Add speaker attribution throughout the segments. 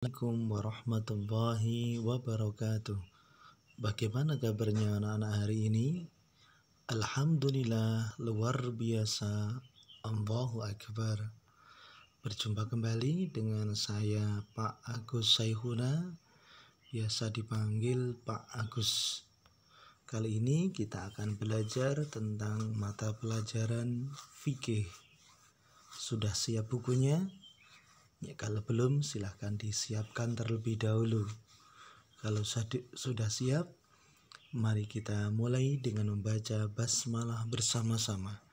Speaker 1: Assalamualaikum warahmatullahi wabarakatuh Bagaimana kabarnya anak-anak hari ini? Alhamdulillah luar biasa Allahu Akbar Berjumpa kembali dengan saya Pak Agus Saihuna Biasa dipanggil Pak Agus Kali ini kita akan belajar tentang mata pelajaran fikih Sudah siap bukunya? Ya, kalau belum silahkan disiapkan terlebih dahulu. Kalau sudah siap, mari kita mulai dengan membaca basmalah bersama-sama.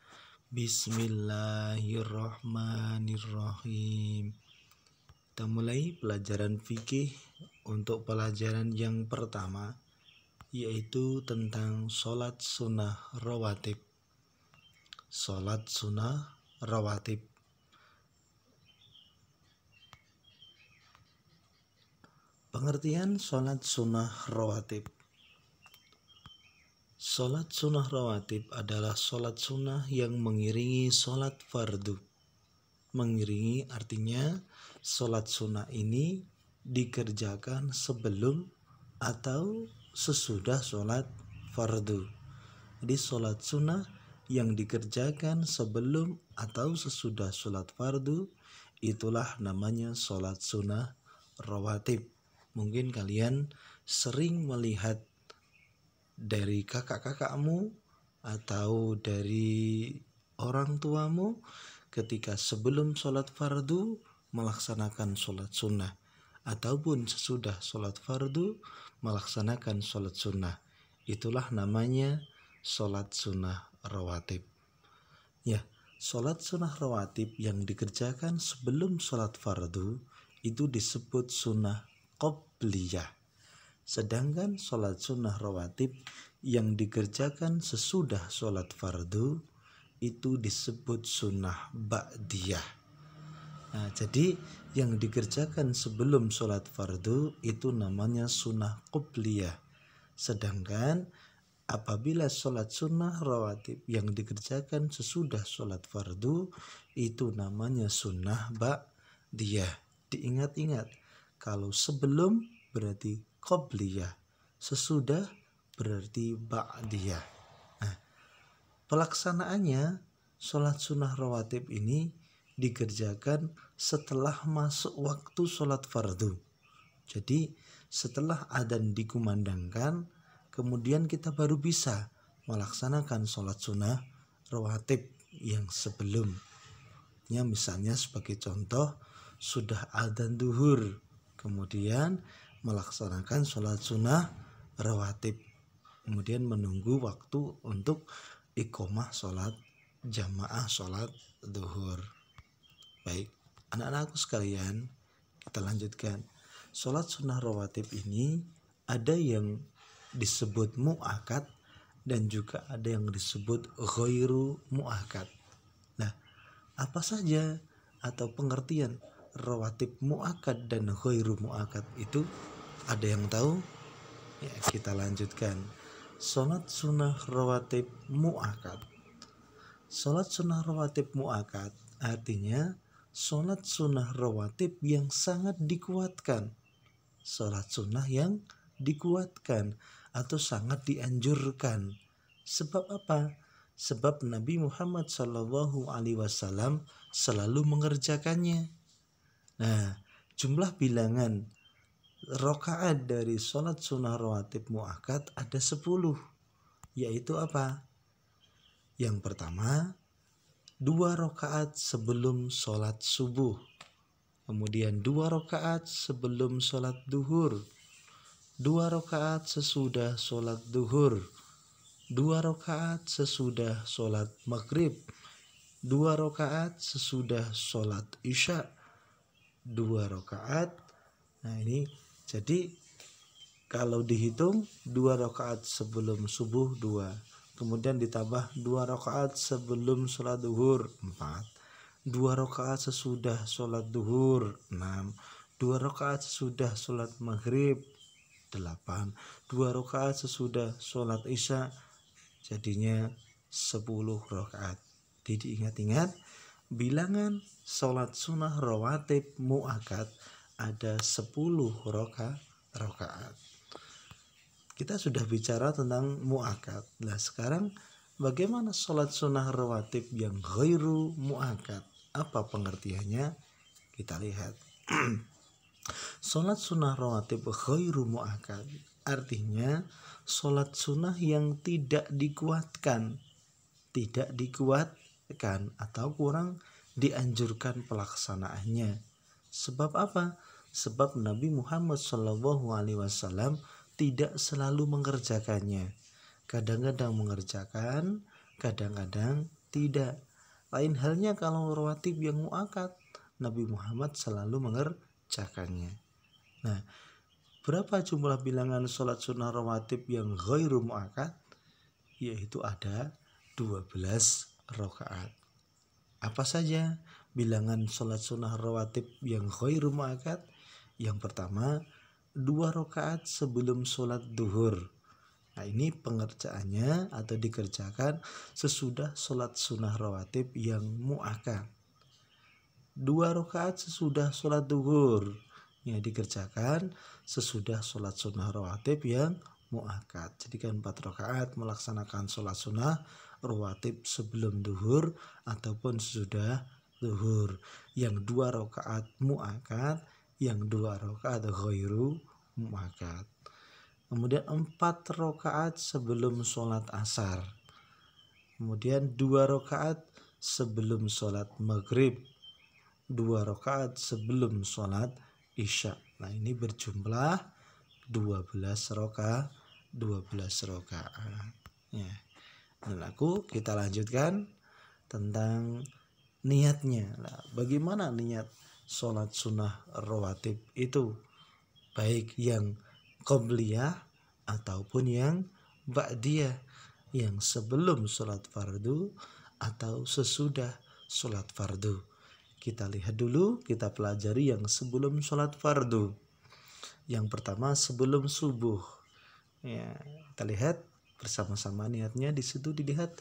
Speaker 1: Bismillahirrahmanirrahim. Kita mulai pelajaran fikih untuk pelajaran yang pertama yaitu tentang sholat sunnah rawatib. Sholat sunnah rawatib Pengertian sholat sunnah rawatib Sholat sunnah rawatib adalah sholat sunnah yang mengiringi sholat fardu. Mengiringi artinya sholat sunnah ini dikerjakan sebelum atau sesudah sholat fardu. Jadi sholat sunnah yang dikerjakan sebelum atau sesudah sholat fardu itulah namanya sholat sunnah rawatib. Mungkin kalian sering melihat dari kakak-kakakmu atau dari orang tuamu ketika sebelum sholat fardu melaksanakan sholat sunnah ataupun sesudah sholat fardu melaksanakan sholat sunnah. Itulah namanya sholat sunnah rawatib. Ya, sholat sunnah rawatib yang dikerjakan sebelum sholat fardu itu disebut sunnah qob belia. Sedangkan sholat sunnah rawatib yang dikerjakan sesudah sholat fardu itu disebut sunnah ba'diyah. Nah, jadi yang dikerjakan sebelum sholat fardu itu namanya sunnah qubliyah. Sedangkan apabila sholat sunnah rawatib yang dikerjakan sesudah sholat fardu itu namanya sunnah ba'diyah. Diingat-ingat kalau sebelum berarti qobliyah, sesudah berarti ba'diyah. Nah, pelaksanaannya sholat sunnah rawatib ini dikerjakan setelah masuk waktu sholat fardu. Jadi setelah adan dikumandangkan, kemudian kita baru bisa melaksanakan sholat sunnah rawatib yang sebelumnya misalnya sebagai contoh sudah adan duhur kemudian melaksanakan sholat sunnah rawatib kemudian menunggu waktu untuk ikomah sholat jamaah sholat duhur baik anak-anakku sekalian kita lanjutkan sholat sunnah rawatib ini ada yang disebut muakat dan juga ada yang disebut ghairu muakat nah apa saja atau pengertian rawatib mu'akad dan khairu mu'akad itu ada yang tahu? Ya, kita lanjutkan. Salat sunnah rawatib mu'akad. Salat sunnah rawatib mu'akad artinya salat sunnah rawatib yang sangat dikuatkan. Salat sunnah yang dikuatkan atau sangat dianjurkan. Sebab apa? Sebab Nabi Muhammad SAW selalu mengerjakannya. Nah, jumlah bilangan rokaat dari sholat sunnah rawatib muakat ada 10. Yaitu apa? Yang pertama, dua rokaat sebelum sholat subuh. Kemudian dua rokaat sebelum sholat duhur. Dua rokaat sesudah sholat duhur. Dua rokaat sesudah sholat maghrib. Dua rokaat sesudah sholat isya' dua rakaat nah ini jadi kalau dihitung dua rakaat sebelum subuh dua kemudian ditambah dua rakaat sebelum sholat duhur empat dua rakaat sesudah sholat duhur enam dua rakaat sesudah sholat maghrib delapan dua rakaat sesudah sholat isya jadinya sepuluh rakaat jadi ingat-ingat Bilangan sholat sunnah rawatib muakat ada 10 roka, rokaat. Kita sudah bicara tentang muakat Nah sekarang bagaimana sholat sunnah rawatib yang ghairu muakat Apa pengertiannya? Kita lihat. sholat sunnah rawatib ghairu muakat artinya sholat sunnah yang tidak dikuatkan tidak dikuat kan atau kurang dianjurkan pelaksanaannya. Sebab apa? Sebab Nabi Muhammad Shallallahu Alaihi Wasallam tidak selalu mengerjakannya. Kadang-kadang mengerjakan, kadang-kadang tidak. Lain halnya kalau rawatib yang muakat, Nabi Muhammad selalu mengerjakannya. Nah, berapa jumlah bilangan sholat sunnah rawatib yang ghairu muakat? Yaitu ada 12 rokaat. Apa saja bilangan sholat sunnah rawatib yang khairu akad? Yang pertama, dua rokaat sebelum sholat duhur. Nah ini pengerjaannya atau dikerjakan sesudah sholat sunnah rawatib yang mu'akad. Dua rokaat sesudah sholat duhur. Ya dikerjakan sesudah sholat sunnah rawatib yang mu'akad. jadikan empat rokaat melaksanakan sholat sunnah rawatib sebelum duhur ataupun sesudah duhur yang dua rakaat muakat yang dua rakaat ghairu muakat kemudian empat rakaat sebelum sholat asar kemudian dua rakaat sebelum sholat maghrib dua rakaat sebelum sholat isya nah ini berjumlah 12 roka 12 belas ya laku kita lanjutkan tentang niatnya nah, bagaimana niat sholat sunnah rawatib itu baik yang qobliyah ataupun yang ba'diyah yang sebelum sholat fardu atau sesudah sholat fardu kita lihat dulu kita pelajari yang sebelum sholat fardu yang pertama sebelum subuh ya kita lihat bersama-sama niatnya di situ dilihat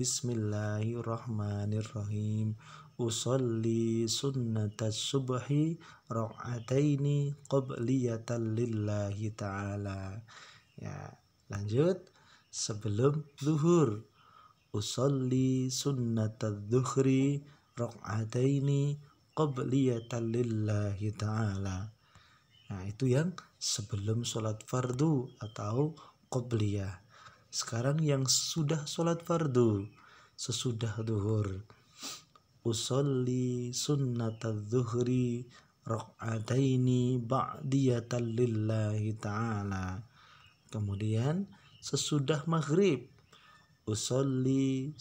Speaker 1: Bismillahirrahmanirrahim Usolli sunnatas subhi ra'ataini qabliyatan lillahi ta'ala Ya lanjut Sebelum zuhur Usolli sunnatad dhuhri ra'ataini qabliyatan lillahi ta'ala Nah itu yang sebelum sholat fardu atau qobliyah sekarang yang sudah sholat fardu sesudah duhur usolli sunnat zuhri rokaataini ba'diyatan lillahi ta'ala kemudian sesudah maghrib usolli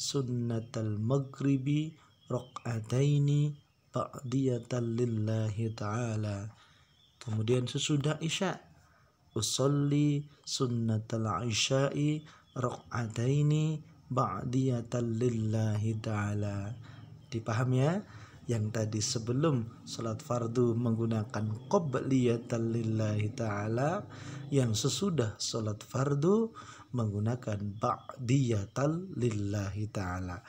Speaker 1: al maghribi rokaataini ba'diyatan lillahi ta'ala kemudian sesudah isya usolli al isya'i rakaataini ba'diyatan lillahi ta'ala dipaham ya yang tadi sebelum sholat fardu menggunakan qobliyatan lillahi ta'ala yang sesudah sholat fardu menggunakan ba'diyatan lillahi ta'ala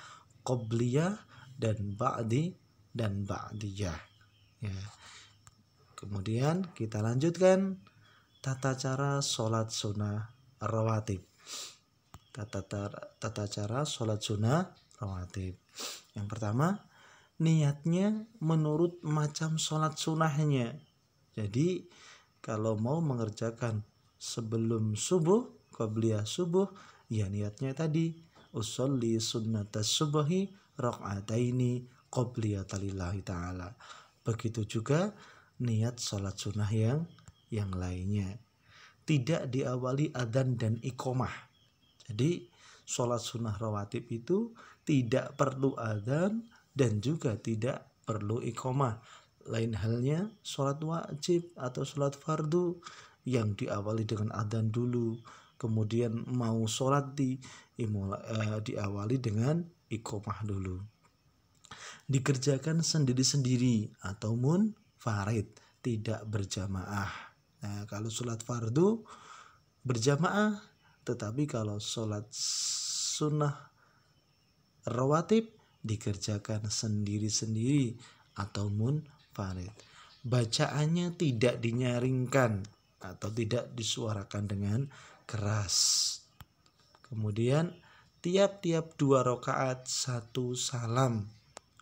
Speaker 1: qobliyah dan ba'di dan ba'diyah ya. kemudian kita lanjutkan tata cara sholat sunnah rawatib tata, tata cara sholat sunnah rawatib. Yang pertama, niatnya menurut macam sholat sunnahnya. Jadi, kalau mau mengerjakan sebelum subuh, qabliyah subuh, ya niatnya tadi. Usolli sunnatas kau belia talillahi ta'ala. Begitu juga niat sholat sunnah yang yang lainnya. Tidak diawali adzan dan ikomah jadi sholat sunnah rawatib itu tidak perlu adzan dan juga tidak perlu ikomah. Lain halnya sholat wajib atau sholat fardu yang diawali dengan adzan dulu, kemudian mau sholat di eh, eh, diawali dengan ikomah dulu. Dikerjakan sendiri-sendiri atau munfarid, tidak berjamaah. Nah, kalau sholat fardu berjamaah tetapi kalau sholat sunnah rawatib dikerjakan sendiri-sendiri atau munfarid. Bacaannya tidak dinyaringkan atau tidak disuarakan dengan keras. Kemudian tiap-tiap dua rakaat satu salam.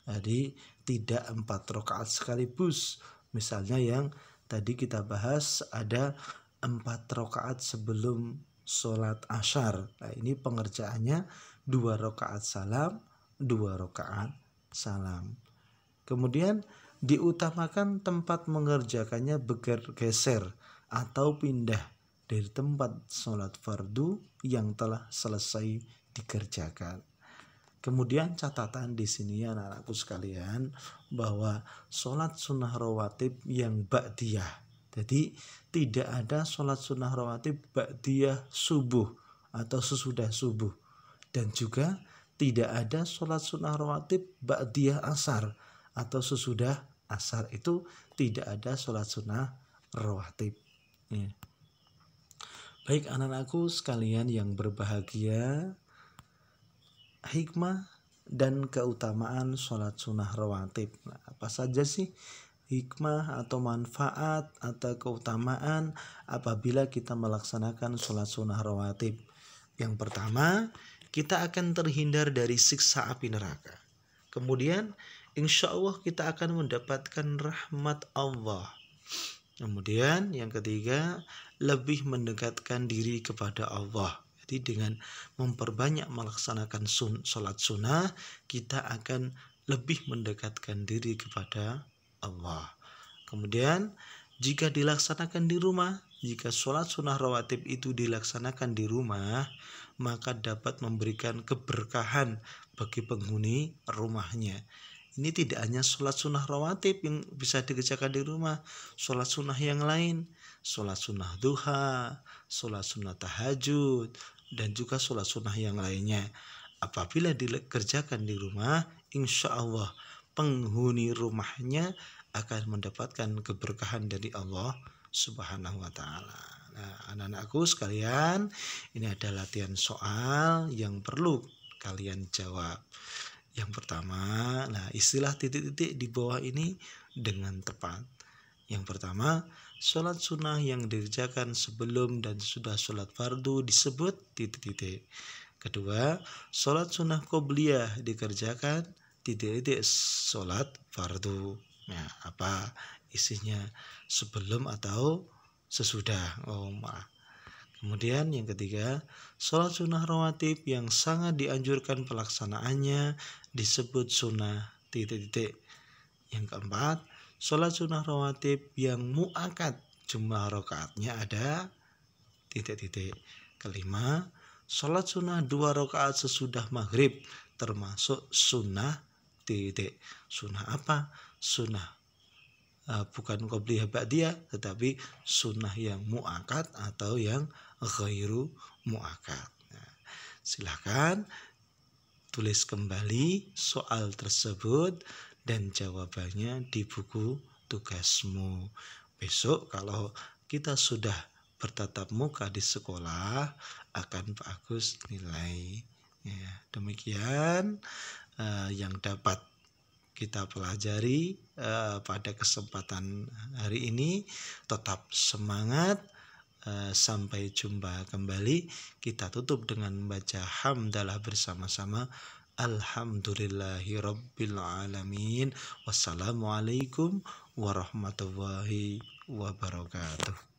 Speaker 1: Jadi tidak empat rakaat sekaligus. Misalnya yang tadi kita bahas ada empat rakaat sebelum sholat ashar. Nah, ini pengerjaannya dua rakaat salam, dua rakaat salam. Kemudian diutamakan tempat mengerjakannya bergeser atau pindah dari tempat sholat fardu yang telah selesai dikerjakan. Kemudian catatan di sini anak-anakku sekalian bahwa sholat sunnah rawatib yang ba'diyah jadi tidak ada sholat sunnah rawatib ba'diyah subuh atau sesudah subuh. Dan juga tidak ada sholat sunnah rawatib ba'diyah asar atau sesudah asar. Itu tidak ada sholat sunnah rawatib. Ya. Baik anak-anakku sekalian yang berbahagia, hikmah dan keutamaan sholat sunnah rawatib. Nah, apa saja sih hikmah atau manfaat atau keutamaan apabila kita melaksanakan sholat sunnah rawatib. Yang pertama, kita akan terhindar dari siksa api neraka. Kemudian, insya Allah kita akan mendapatkan rahmat Allah. Kemudian, yang ketiga, lebih mendekatkan diri kepada Allah. Jadi dengan memperbanyak melaksanakan sun, sholat sunnah, kita akan lebih mendekatkan diri kepada Allah. Kemudian, jika dilaksanakan di rumah, jika sholat sunnah rawatib itu dilaksanakan di rumah, maka dapat memberikan keberkahan bagi penghuni rumahnya. Ini tidak hanya sholat sunnah rawatib yang bisa dikerjakan di rumah, sholat sunnah yang lain, sholat sunnah duha, sholat sunnah tahajud, dan juga sholat sunnah yang lainnya. Apabila dikerjakan di rumah, insya Allah penghuni rumahnya akan mendapatkan keberkahan dari Allah Subhanahu wa taala. Nah, anak-anakku sekalian, ini ada latihan soal yang perlu kalian jawab. Yang pertama, nah istilah titik-titik di bawah ini dengan tepat. Yang pertama, sholat sunnah yang dikerjakan sebelum dan sudah sholat fardu disebut titik-titik. Kedua, sholat sunnah qobliyah dikerjakan titik-titik sholat fardu ya, apa isinya sebelum atau sesudah oh, maaf. Kemudian yang ketiga, sholat sunnah rawatib yang sangat dianjurkan pelaksanaannya disebut sunnah titik-titik. Yang keempat, sholat sunnah rawatib yang muakat jumlah rokaatnya ada titik-titik. Kelima, sholat sunnah dua rokaat sesudah maghrib termasuk sunnah titik sunnah apa sunnah uh, bukan hebat dia tetapi sunnah yang muakat atau yang ghairu muakat nah, silahkan tulis kembali soal tersebut dan jawabannya di buku tugasmu besok kalau kita sudah bertatap muka di sekolah akan bagus nilai ya, demikian Eh, yang dapat kita pelajari eh, pada kesempatan hari ini. Tetap semangat. Eh, sampai jumpa kembali. Kita tutup dengan baca hamdalah bersama-sama. Alhamdulillahirrabbilalamin Wassalamualaikum warahmatullahi wabarakatuh